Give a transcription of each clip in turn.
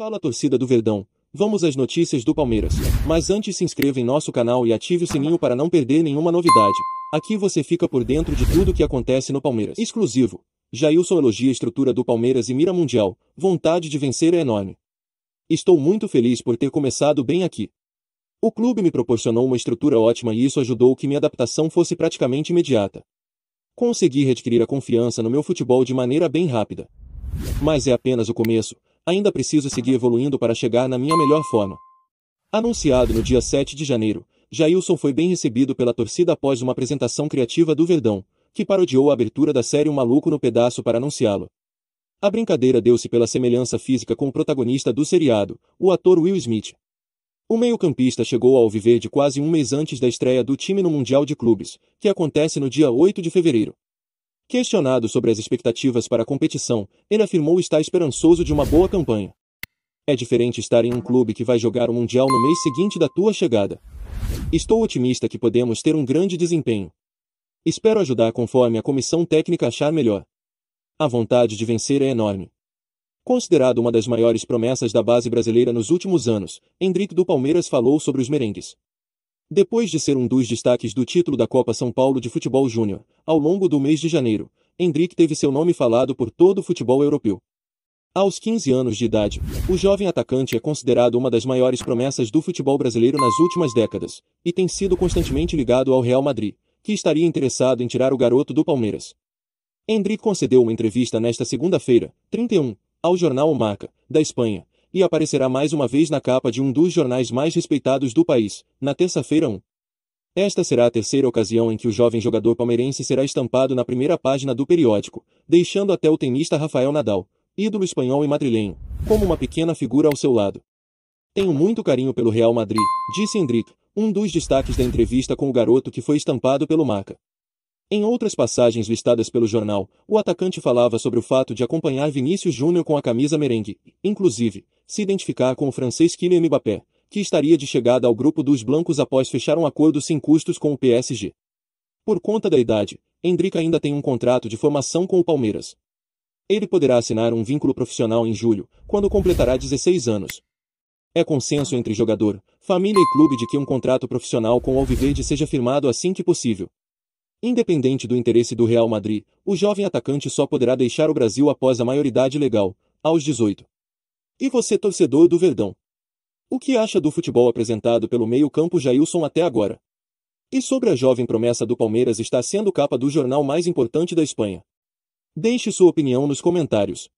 Fala torcida do Verdão, vamos às notícias do Palmeiras. Mas antes se inscreva em nosso canal e ative o sininho para não perder nenhuma novidade. Aqui você fica por dentro de tudo o que acontece no Palmeiras. Exclusivo. Jailson elogia a estrutura do Palmeiras e mira mundial. Vontade de vencer é enorme. Estou muito feliz por ter começado bem aqui. O clube me proporcionou uma estrutura ótima e isso ajudou que minha adaptação fosse praticamente imediata. Consegui adquirir a confiança no meu futebol de maneira bem rápida. Mas é apenas o começo ainda preciso seguir evoluindo para chegar na minha melhor forma. Anunciado no dia 7 de janeiro, Jailson foi bem recebido pela torcida após uma apresentação criativa do Verdão, que parodiou a abertura da série Um Maluco no Pedaço para anunciá-lo. A brincadeira deu-se pela semelhança física com o protagonista do seriado, o ator Will Smith. O meio-campista chegou ao Viver de quase um mês antes da estreia do time no Mundial de Clubes, que acontece no dia 8 de fevereiro. Questionado sobre as expectativas para a competição, ele afirmou estar esperançoso de uma boa campanha. É diferente estar em um clube que vai jogar o Mundial no mês seguinte da tua chegada. Estou otimista que podemos ter um grande desempenho. Espero ajudar conforme a comissão técnica achar melhor. A vontade de vencer é enorme. Considerado uma das maiores promessas da base brasileira nos últimos anos, Hendrick do Palmeiras falou sobre os merengues. Depois de ser um dos destaques do título da Copa São Paulo de Futebol Júnior, ao longo do mês de janeiro, Hendrick teve seu nome falado por todo o futebol europeu. Aos 15 anos de idade, o jovem atacante é considerado uma das maiores promessas do futebol brasileiro nas últimas décadas, e tem sido constantemente ligado ao Real Madrid, que estaria interessado em tirar o garoto do Palmeiras. Hendrick concedeu uma entrevista nesta segunda-feira, 31, ao jornal O Marca, da Espanha, e aparecerá mais uma vez na capa de um dos jornais mais respeitados do país, na terça-feira 1. Esta será a terceira ocasião em que o jovem jogador palmeirense será estampado na primeira página do periódico, deixando até o tenista Rafael Nadal, ídolo espanhol e madrilenho, como uma pequena figura ao seu lado. Tenho muito carinho pelo Real Madrid, disse Hendrik, um dos destaques da entrevista com o garoto que foi estampado pelo Marca. Em outras passagens listadas pelo jornal, o atacante falava sobre o fato de acompanhar Vinícius Júnior com a camisa merengue, inclusive, se identificar com o francês Kylian Mbappé, que estaria de chegada ao grupo dos blancos após fechar um acordo sem custos com o PSG. Por conta da idade, Hendrick ainda tem um contrato de formação com o Palmeiras. Ele poderá assinar um vínculo profissional em julho, quando completará 16 anos. É consenso entre jogador, família e clube de que um contrato profissional com o Alviverde seja firmado assim que possível. Independente do interesse do Real Madrid, o jovem atacante só poderá deixar o Brasil após a maioridade legal, aos 18. E você, torcedor do Verdão? O que acha do futebol apresentado pelo meio-campo Jailson até agora? E sobre a jovem promessa do Palmeiras está sendo capa do jornal mais importante da Espanha? Deixe sua opinião nos comentários.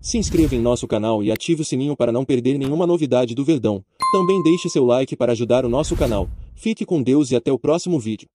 Se inscreva em nosso canal e ative o sininho para não perder nenhuma novidade do Verdão. Também deixe seu like para ajudar o nosso canal. Fique com Deus e até o próximo vídeo.